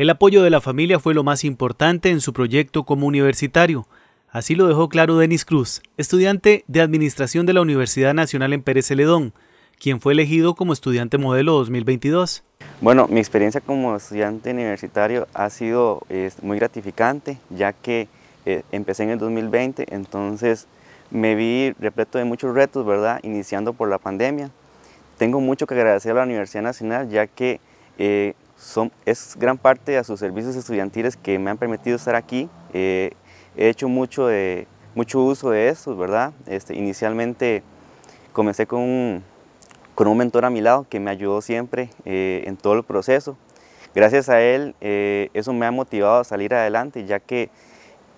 El apoyo de la familia fue lo más importante en su proyecto como universitario. Así lo dejó claro Denis Cruz, estudiante de Administración de la Universidad Nacional en Pérez Celedón, quien fue elegido como estudiante modelo 2022. Bueno, mi experiencia como estudiante universitario ha sido muy gratificante, ya que eh, empecé en el 2020, entonces me vi repleto de muchos retos, ¿verdad? Iniciando por la pandemia. Tengo mucho que agradecer a la Universidad Nacional, ya que eh, es gran parte a sus servicios estudiantiles que me han permitido estar aquí. Eh, he hecho mucho, de, mucho uso de estos, ¿verdad? Este, inicialmente comencé con un, con un mentor a mi lado que me ayudó siempre eh, en todo el proceso. Gracias a él, eh, eso me ha motivado a salir adelante, ya que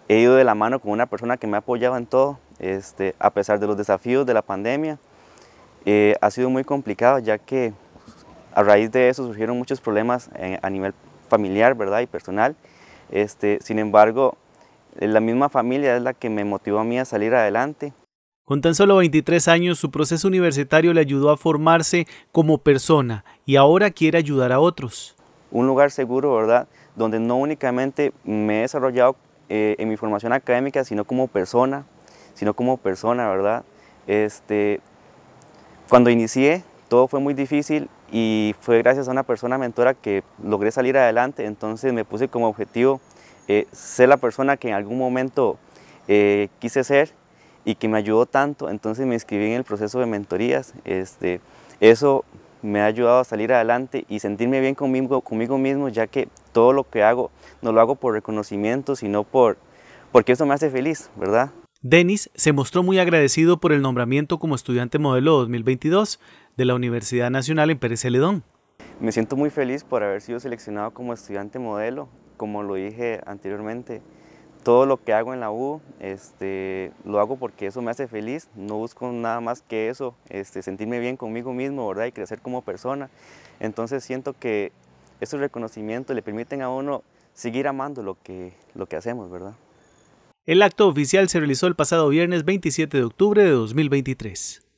he ido de la mano con una persona que me ha apoyado en todo, este, a pesar de los desafíos de la pandemia. ha sido muy complicado, ya que a raíz de eso surgieron muchos problemas eh, a nivel familiar, ¿verdad? Y personal. Este, sin embargo, eh, la misma familia es la que me motivó a mí a salir adelante. Con tan solo 23 años, su proceso universitario le ayudó a formarse como persona y ahora quiere ayudar a otros. Un lugar seguro, ¿verdad? Donde no únicamente me he desarrollado eh, en mi formación académica, sino como persona, sino como persona, ¿verdad? Este, cuando inicié, todo fue muy difícil y fue gracias a una persona mentora que logré salir adelante, entonces me puse como objetivo eh, ser la persona que en algún momento eh, quise ser y que me ayudó tanto, entonces me inscribí en el proceso de mentorías, este, eso me ha ayudado a salir adelante y sentirme bien conmigo, conmigo mismo, ya que todo lo que hago no lo hago por reconocimiento, sino por, porque eso me hace feliz, ¿verdad? Denis se mostró muy agradecido por el nombramiento como estudiante modelo 2022, de la Universidad Nacional en Pérez Celedón. Me siento muy feliz por haber sido seleccionado como estudiante modelo, como lo dije anteriormente. Todo lo que hago en la U este, lo hago porque eso me hace feliz, no busco nada más que eso, este, sentirme bien conmigo mismo ¿verdad? y crecer como persona. Entonces siento que estos reconocimientos le permiten a uno seguir amando lo que, lo que hacemos, ¿verdad? El acto oficial se realizó el pasado viernes 27 de octubre de 2023.